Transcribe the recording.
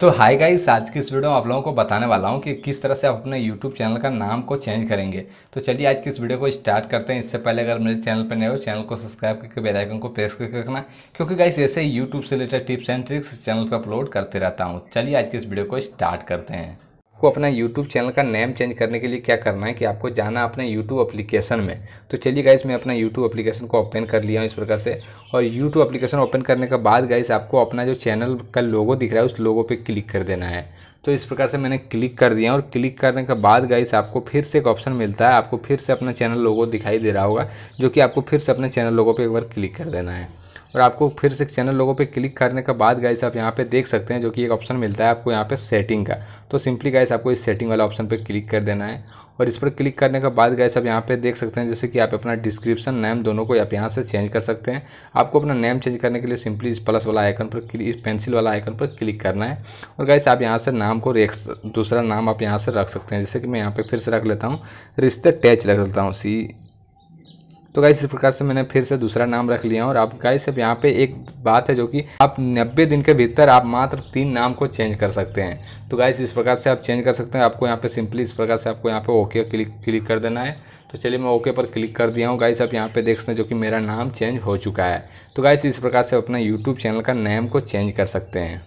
तो hi guys आज की इस वीडियो में आप लोगों को बताने वाला हूँ कि किस तरह से आप अपने यूट्यूब चैनल का नाम को चेंज करेंगे तो चलिए आज की इस वीडियो को स्टार्ट करते हैं इससे पहले अगर मेरे चैनल पर नए हो चैनल को सब्सक्राइब करके बेल आइकन को प्रेस करके रखना क्योंकि गाइस ऐसे ही यूट्यूब से related tips and tricks channel पर अपलोड करते रहता हूँ चलिए आज की इस वीडियो को स्टार्ट करते हैं आपको अपना YouTube चैनल का नेम चेंज करने के लिए क्या करना है कि आपको जाना अपने YouTube एप्लीकेशन में तो चलिए गाइस मैं अपना YouTube एप्लीकेशन को ओपन कर लिया हूँ इस प्रकार से और यूट्यूब एप्लीकेशन ओपन करने के बाद गाइस आपको अपना जो चैनल का लोगो दिख रहा है उस लोगो पे क्लिक कर देना है तो इस प्रकार से मैंने क्लिक कर दिया और क्लिक करने के बाद गाइस आपको फिर से एक ऑप्शन मिलता है आपको फिर से अपना चैनल लोगो दिखाई दे रहा होगा जो कि आपको फिर से अपने चैनल लोगों पर एक बार क्लिक कर देना है और आपको फिर से चैनल लोगों पे क्लिक करने के बाद गाइस आप यहाँ पे देख सकते हैं जो कि एक ऑप्शन मिलता है आपको यहाँ पे सेटिंग का तो सिंपली गाइस आपको इस सेटिंग वाला ऑप्शन पे क्लिक कर देना है और इस पर क्लिक करने के बाद गाइस आप यहाँ पे देख सकते हैं जैसे कि आप अपना डिस्क्रिप्शन नेम दोनों को आप यहाँ से चेंज कर सकते हैं आपको अपना नेम चेंज करने के लिए सिंपली इस प्लस वाला आइकन पर क्लिक इस पेंसिल वाला आइकन पर क्लिक करना है और गाइस आप यहाँ से नाम को रेक्स दूसरा नाम आप यहाँ से रख सकते हैं जैसे कि मैं यहाँ पर फिर से रख लेता हूँ रिश्ते टैच रख लेता हूँ सी तो गाइस इस प्रकार से मैंने फिर से दूसरा नाम रख लिया और आप गाइस अब यहाँ पे एक बात है जो कि आप नब्बे दिन के भीतर आप मात्र तीन नाम को चेंज कर सकते हैं तो गाइस इस प्रकार से आप चेंज कर सकते हैं आपको यहाँ पे सिंपली इस प्रकार से आपको यहाँ पे ओके क्लिक क्लिक कर देना है तो चलिए मैं ओके पर क्लिक कर दिया हूँ गाइस आप यहाँ पे देख सकते हैं जो कि मेरा नाम चेंज हो चुका है तो गाइस इस प्रकार से अपना यूट्यूब चैनल का नेम को चेंज कर सकते हैं